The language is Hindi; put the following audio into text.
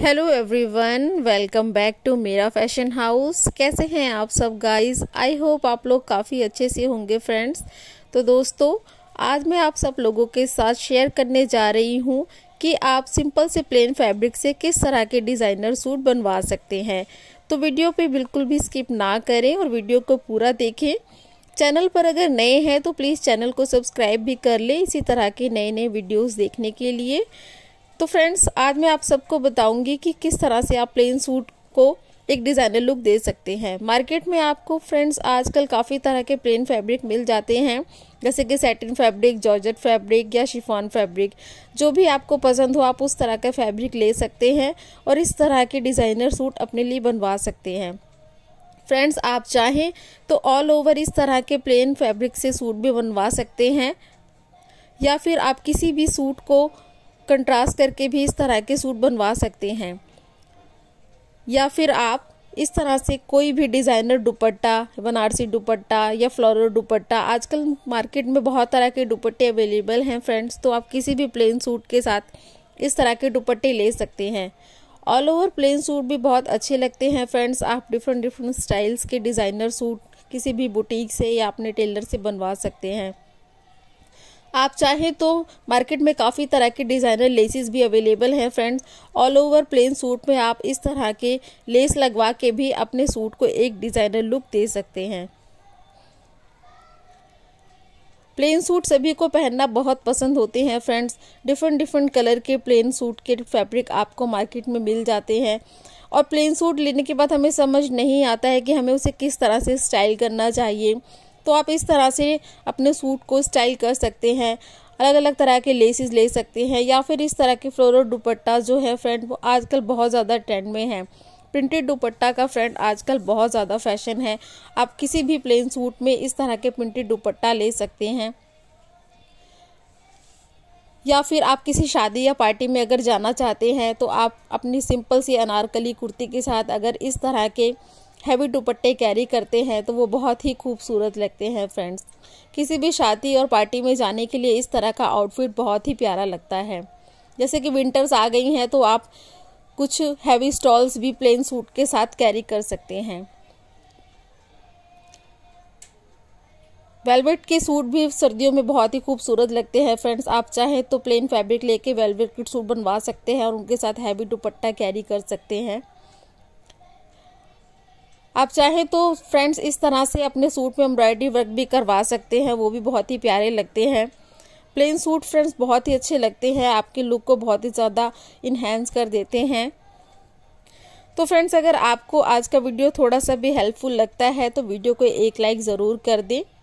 hello everyone welcome back to मेरा फैशन हाउस कैसे हैं आप सब गाइस आई होप आप लोग काफ़ी अच्छे से होंगे फ्रेंड्स तो दोस्तों आज मैं आप सब लोगों के साथ शेयर करने जा रही हूँ कि आप सिंपल से प्लेन फैब्रिक से किस तरह के डिज़ाइनर सूट बनवा सकते हैं तो वीडियो पे बिल्कुल भी स्किप ना करें और वीडियो को पूरा देखें चैनल पर अगर नए हैं तो प्लीज़ चैनल को सब्सक्राइब भी कर लें इसी तरह के नए नए वीडियोज़ देखने के लिए तो फ्रेंड्स आज मैं आप सबको बताऊंगी कि किस तरह से आप प्लेन सूट को एक डिज़ाइनर लुक दे सकते हैं मार्केट में आपको फ्रेंड्स आजकल काफ़ी तरह के प्लेन फैब्रिक मिल जाते हैं जैसे कि सेटिन फैब्रिक जॉर्जेट फैब्रिक या शिफॉन फैब्रिक जो भी आपको पसंद हो आप उस तरह का फैब्रिक ले सकते हैं और इस तरह के डिज़ाइनर सूट अपने लिए बनवा सकते हैं फ्रेंड्स आप चाहें तो ऑल ओवर इस तरह के प्लेन फैब्रिक से सूट भी बनवा सकते हैं या फिर आप किसी भी सूट को कंट्रास्ट करके भी इस तरह के सूट बनवा सकते हैं या फिर आप इस तरह से कोई भी डिज़ाइनर दुपट्टा बनारसी दुपट्टा या फ्लोरल दुपट्टा आजकल मार्केट में बहुत तरह के दुपट्टे अवेलेबल हैं फ्रेंड्स तो आप किसी भी प्लेन सूट के साथ इस तरह के दुपट्टे ले सकते हैं ऑल ओवर प्लेन सूट भी बहुत अच्छे लगते हैं फ्रेंड्स आप डिफरेंट डिफरेंट स्टाइल्स के डिज़ाइनर सूट किसी भी बुटीक से या अपने टेलर से बनवा सकते हैं आप चाहें तो मार्केट में काफ़ी तरह के डिज़ाइनर लेसेस भी अवेलेबल हैं friends all over plain suit में आप इस तरह के लेस लगवा के भी अपने सूट को एक डिज़ाइनर लुक दे सकते हैं प्लेन सूट सभी को पहनना बहुत पसंद होते हैं फ्रेंड्स डिफरेंट डिफरेंट कलर के प्लेन सूट के फैब्रिक आपको मार्केट में मिल जाते हैं और प्लेन सूट लेने के बाद हमें समझ नहीं आता है कि हमें उसे किस तरह से स्टाइल करना चाहिए तो आप इस तरह से अपने सूट को स्टाइल कर सकते हैं अलग अलग तरह के लेसेस ले सकते हैं या फिर इस तरह के फ्लोरल दुपट्टा जो है फ्रेंड वो आजकल बहुत ज़्यादा ट्रेंड में है प्रिंटेड दुपट्टा का फ्रेंड आजकल बहुत ज़्यादा फैशन है आप किसी भी प्लेन सूट में इस तरह के प्रिंटेड दुपट्टा ले सकते हैं या फिर आप किसी शादी या पार्टी में अगर जाना चाहते हैं तो आप अपनी सिंपल सी अनारकली कुर्ती के साथ अगर इस तरह के हैवी दुपट्टे कैरी करते हैं तो वो बहुत ही खूबसूरत लगते हैं फ्रेंड्स किसी भी शादी और पार्टी में जाने के लिए इस तरह का आउटफिट बहुत ही प्यारा लगता है जैसे कि विंटर्स आ गई हैं तो आप कुछ हैवी स्टॉल्स भी प्लेन सूट के साथ कैरी कर सकते हैं वेलवेट के सूट भी सर्दियों में बहुत ही खूबसूरत लगते हैं फ्रेंड्स आप चाहें तो प्लेन फैब्रिक लेके वेलवेट के सूट बनवा सकते हैं और उनके साथ हैवी दुपट्टा कैरी कर सकते हैं आप चाहें तो फ्रेंड्स इस तरह से अपने सूट में एम्ब्रॉयडरी वर्क भी करवा सकते हैं वो भी बहुत ही प्यारे लगते हैं प्लेन सूट फ्रेंड्स बहुत ही अच्छे लगते हैं आपके लुक को बहुत ही ज़्यादा इन्हेंस कर देते हैं तो फ्रेंड्स अगर आपको आज का वीडियो थोड़ा सा भी हेल्पफुल लगता है तो वीडियो को एक लाइक ज़रूर कर दें